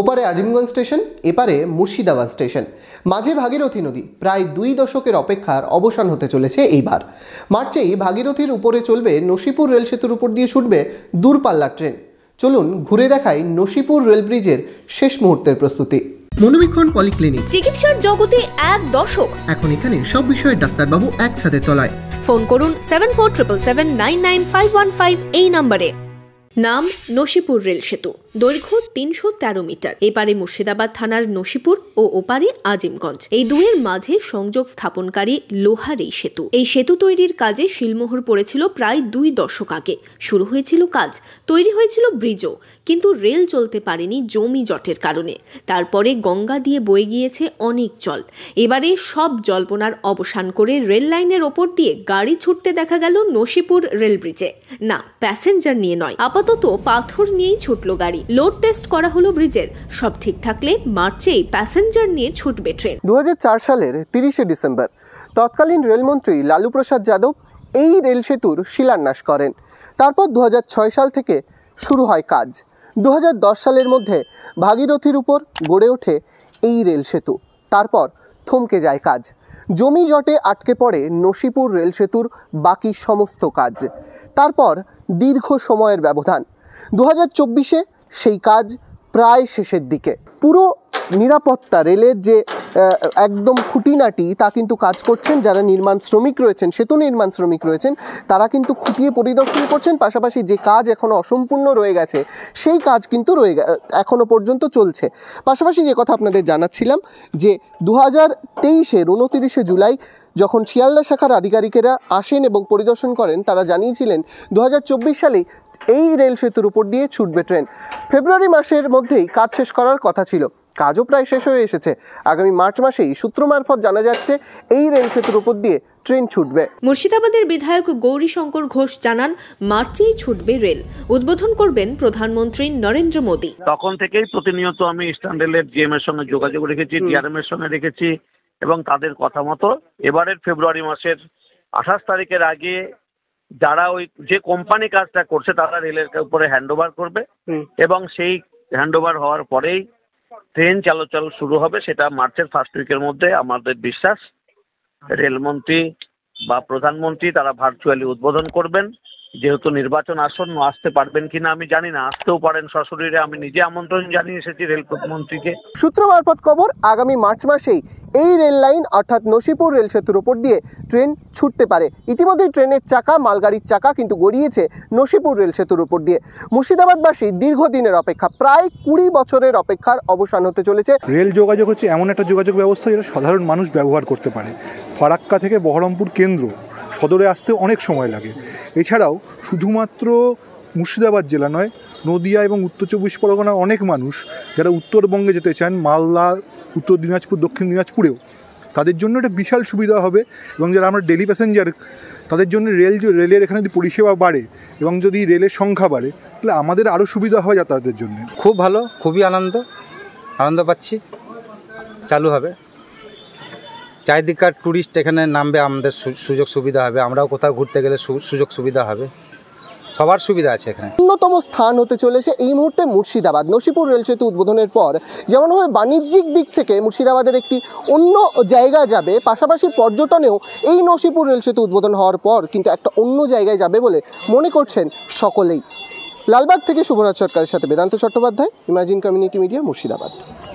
ওপারে আজিমগঞ্জ স্টেশন এপারে মুর্শিদাবাদ স্টেশন মাঝে ভাগীরথী নদী প্রায় দুই দশকের অপেক্ষার অবসান হতে চলেছে এইবার মার্চেই ভাগীরথীর উপরে চলবে নসিপুর রেল সেতুর উপর দিয়ে ছুটবে দূরপাল্লার ট্রেন চলুন ঘুরে দেখাই নসিপুর রেল ব্রিজের শেষ মুহূর্তের প্রস্তুতি মনোবীক্ষণ পলিক্লিনিক চিকিৎসার জগতে এক দশক এখন এখানে সব বিষয়ে ডাক্তারবাবু একসাথে তলায় ফোন করুন seven four triple seven nine nine five one five এই নম্বরে নাম নসিপুর রেল সেতু দৈর্ঘ্য তিনশো তেরো মিটার এপারে মুর্শিদাবাদ থানার নসিপুর ও ওপারে আজিমগঞ্জ এই দুয়ের মাঝে সংযোগ স্থাপনকারী লোহার এই সেতু এই সেতু তৈরির কাজে শিলমোহর পড়েছিল প্রায় দুই দশক আগে শুরু হয়েছিল কাজ তৈরি হয়েছিল ব্রিজও কিন্তু রেল চলতে পারেনি জমি জটের কারণে তারপরে গঙ্গা দিয়ে বয়ে গিয়েছে অনেক জল এবারে সব জল্পনার অবসান করে রেল লাইনের ওপর দিয়ে গাড়ি ছুটতে দেখা গেল নসিপুর রেল ব্রিজে না প্যাসেঞ্জার নিয়ে নয় আপাতত আপাতত পাথর নিয়েই ছুটল গাড়ি লোড টেস্ট করা হলো ব্রিজের সব ঠিক থাকলে মার্চেই প্যাসেঞ্জার নিয়ে ছুটবে ট্রেন দু সালের তিরিশে ডিসেম্বর তৎকালীন রেলমন্ত্রী লালু প্রসাদ যাদব এই রেল সেতুর শিলান্যাস করেন তারপর দু সাল থেকে শুরু হয় কাজ দু সালের মধ্যে ভাগীরথীর উপর গড়ে ওঠে এই রেল সেতু তারপর থমকে যায় কাজ জমি জটে আটকে পড়ে নসিপুর রেল সেতুর বাকি সমস্ত কাজ তারপর দীর্ঘ সময়ের ব্যবধান দু হাজার সেই কাজ প্রায় শেষের দিকে পুরো নিরাপত্তা রেলের যে একদম খুঁটিনাটি তা কিন্তু কাজ করছেন যারা নির্মাণ শ্রমিক রয়েছেন সেতু নির্মাণ শ্রমিক রয়েছেন তারা কিন্তু খুঁটিয়ে পরিদর্শন করছেন পাশাপাশি যে কাজ এখনও অসম্পূর্ণ রয়ে গেছে সেই কাজ কিন্তু রয়ে এখনও পর্যন্ত চলছে পাশাপাশি যে কথা আপনাদের জানাচ্ছিলাম যে দু হাজার তেইশের উনতিরিশে জুলাই যখন শিয়ালদা শাখার আধিকারিকেরা আসেন এবং পরিদর্শন করেন তারা জানিয়েছিলেন দু সালে এই রেল সেতুর উপর দিয়ে ছুটবে ট্রেন ফেব্রুয়ারি মাসের মধ্যেই কাজ শেষ করার কথা ছিল কাজও প্রায় শেষ হয়ে এসেছে আগামী মার্চ মাসেই সূত্র মারফত জানা যাচ্ছে এই রেল সেতুর উপর দিয়ে ট্রেন ছুটবে মুর্শিদাবাদের বিধায়ক গৌরী শঙ্কর ঘোষ জানান মার্চেই ছুটবে রেল উদ্বোধন করবেন প্রধানমন্ত্রী নরেন্দ্র মোদী তখন থেকেই প্রতিনিয়ত আমি ইস্টার্ন রেলের জিএম এর সঙ্গে যোগাযোগ রেখেছি ডিআরএম এর সঙ্গে রেখেছি এবং তাদের কথা মতো এবারের ফেব্রুয়ারি মাসের আঠাশ তারিখের আগে যারা ওই যে কোম্পানি কাজটা করছে তারা রেলের উপরে হ্যান্ডওভার করবে এবং সেই হ্যান্ডওভার হওয়ার পরেই ট্রেন চলাচল শুরু হবে সেটা মার্চের ফার্স্ট উইকের মধ্যে আমাদের বিশ্বাস রেলমন্ত্রী বা প্রধানমন্ত্রী তারা ভার্চুয়ালি উদ্বোধন করবেন যেহেতু নির্বাচন আসন্ন আসতে পারবেন কিনা আমি জানি না আসতেও পারেন সশরীরে আমি নিজে আমন্ত্রণ জানিয়ে এসেছি রেলপথ সূত্র মারফত খবর আগামী মার্চ মাসেই এই রেল লাইন অর্থাৎ নসিপুর রেল সেতুর ওপর দিয়ে ট্রেন ছুটতে পারে ইতিমধ্যেই ট্রেনের চাকা মালগাড়ির চাকা কিন্তু গড়িয়েছে নসিপুর রেল সেতুর উপর দিয়ে মুর্শিদাবাদবাসী দীর্ঘদিনের অপেক্ষা প্রায় কুড়ি বছরের অপেক্ষার অবসান হতে চলেছে রেল যোগাযোগ হচ্ছে এমন একটা যোগাযোগ ব্যবস্থা যেটা সাধারণ মানুষ ব্যবহার করতে পারে ফারাক্কা থেকে বহরমপুর কেন্দ্র সদরে আসতে অনেক সময় লাগে এছাড়াও শুধুমাত্র মুর্শিদাবাদ জেলা নয় নদিয়া এবং উত্তর চব্বিশ পরগনার অনেক মানুষ যারা উত্তরবঙ্গে যেতে চান মালদা উত্তর দিনাজপুর দক্ষিণ দিনাজপুরেও তাদের জন্য এটা বিশাল সুবিধা হবে এবং যারা আমরা ডেলি প্যাসেঞ্জার তাদের জন্য রেল রেলের এখানে যদি পরিষেবা বাড়ে এবং যদি রেলের সংখ্যা বাড়ে তাহলে আমাদের আরও সুবিধা হয় যাতায়াতের জন্য খুব ভালো খুবই আনন্দ আনন্দ পাচ্ছি চালু হবে চারিদিককার ট্যুরিস্ট এখানে নামবে আমাদের সুযোগ সুবিধা হবে আমরাও কোথাও ঘুরতে গেলে সুযোগ সুবিধা হবে সবার সুবিধা আছে এখানে অন্যতম স্থান হতে চলেছে এই মুহূর্তে মুর্শিদাবাদ নসিপুর রেল সেতু উদ্বোধনের পর যেমনভাবে বাণিজ্যিক দিক থেকে মুর্শিদাবাদের একটি অন্য জায়গা যাবে পাশাপাশি পর্যটনেও এই নসিপুর রেল সেতু উদ্বোধন হওয়ার পর কিন্তু একটা অন্য জায়গায় যাবে বলে মনে করছেন সকলেই লালবাগ থেকে শুভরাজ সরকারের সাথে Vedanta Chattopadhyay imagine community media Murshidabad